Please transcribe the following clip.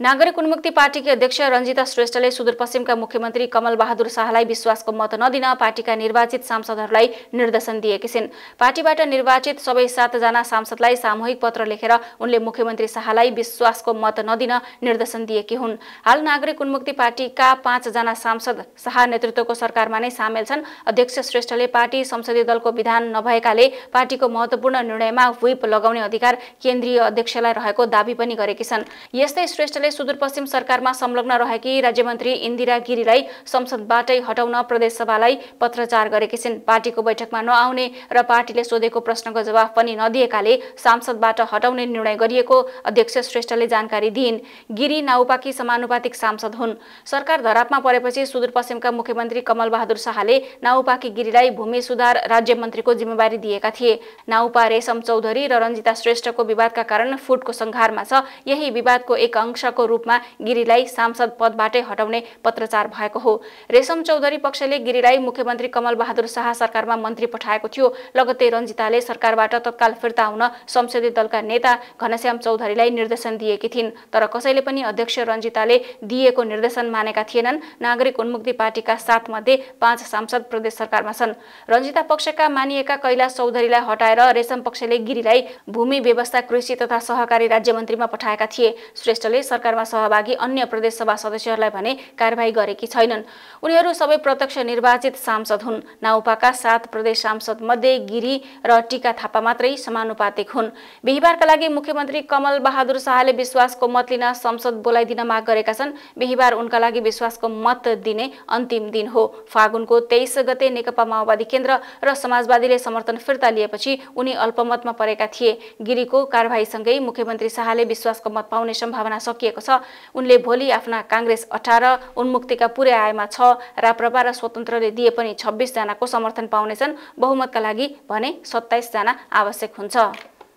नागरिक उन्मुक्ति पार्टीकी अध्यक्ष रञ्जिता श्रेष्ठले सुदूरपश्चिमका मुख्यमन्त्री कमल बहादुर शाहलाई विश्वासको मत नदिन पार्टीका निर्वाचित सांसदहरूलाई निर्देशन दिएकी छिन् पार्टीबाट निर्वाचित सबै सातजना सांसदलाई सामूहिक पत्र लेखेर उनले मुख्यमन्त्री शाहलाई विश्वासको मत नदिन निर्देशन दिएकी हुन् हाल नागरिक उन्मुक्ति पार्टीका पाँचजना सांसद शाह नेतृत्वको सरकारमा नै सामेल छन् अध्यक्ष श्रेष्ठले पार्टी संसदीय दलको विधान नभएकाले पार्टीको महत्त्वपूर्ण निर्णयमा व्हिप लगाउने अधिकार केन्द्रीय अध्यक्षलाई रहेको दावी पनि गरेकी छन् यस्तै श्रेष्ठले सुदूरपश्चिम सरकारमा संलग्न रहेकी राज्यमन्त्री इन्दिरा गिरीलाई संसदबाटै हटाउन प्रदेशसभालाई पत्रचार गरेकी छिन् पार्टीको बैठकमा नआउने र पार्टीले सोधेको प्रश्नको जवाफ पनि नदिएकाले सांसदबाट हटाउने निर्णय गरिएको अध्यक्ष श्रेष्ठले जानकारी दिइन् गिरी नाउपाकी समानुपातिक सांसद हुन् सरकार धरापमा परेपछि सुदूरपश्चिमका मुख्यमन्त्री कमलबहादुर शाहले नाउपाकी गिरीलाई भूमि सुधार राज्य मन्त्रीको जिम्मेवारी दिएका थिए नाउपा रेशम चौधरी र रञ्जिता श्रेष्ठको विवादका कारण फुटको संघारमा छ यही विवादको एक अंश विधायकको रूपमा गिरीलाई सांसद पदबाटै हटाउने पत्रचार भएको हो रेशम चौधरी पक्षले गिरीलाई मुख्यमन्त्री कमल बहादुर शाह सरकारमा मन्त्री पठाएको थियो लगत्तै रञ्जिताले सरकारबाट तत्काल फिर्ता हुन संसदीय दलका नेता घनश्याम चौधरीलाई निर्देशन दिएकी थिइन् तर कसैले पनि अध्यक्ष रञ्जिताले दिएको निर्देशन मानेका थिएनन् नागरिक उन्मुक्ति पार्टीका मध्ये पाँच सांसद प्रदेश सरकारमा छन् रञ्जिता पक्षका मानिएका कैलाश चौधरीलाई हटाएर रेशम पक्षले गिरीलाई भूमि व्यवस्था कृषि तथा सहकारी राज्य मन्त्रीमा पठाएका थिए श्रेष्ठले सरकार सरकारमा सहभागी अन्य प्रदेशसभा सदस्यहरूलाई भने कारवाही गरेकी छैनन् उनीहरू सबै प्रत्यक्ष निर्वाचित सांसद हुन् नाउपाका सात प्रदेश सांसद मध्ये गिरी र टिका थापा मात्रै समानुपातिक हुन् बिहिबारका लागि मुख्यमन्त्री कमल बहादुर शाहले विश्वासको मत लिन संसद बोलाइदिन माग गरेका छन् बिहिबार उनका लागि विश्वासको मत दिने अन्तिम दिन हो फागुनको तेइस गते नेकपा माओवादी केन्द्र र समाजवादीले समर्थन फिर्ता लिएपछि उनी अल्पमतमा परेका थिए गिरीको कारवाहीसँगै मुख्यमन्त्री शाहले विश्वासको मत पाउने सम्भावना सकिएको छ उनले भोलि आफ्ना काङ्ग्रेस अठार उन्मुक्तिका पुरै आयमा छ राप्रपा र स्वतन्त्रले दिए पनि छब्बिसजनाको समर्थन पाउनेछन् बहुमतका लागि भने सत्ताइसजना आवश्यक हुन्छ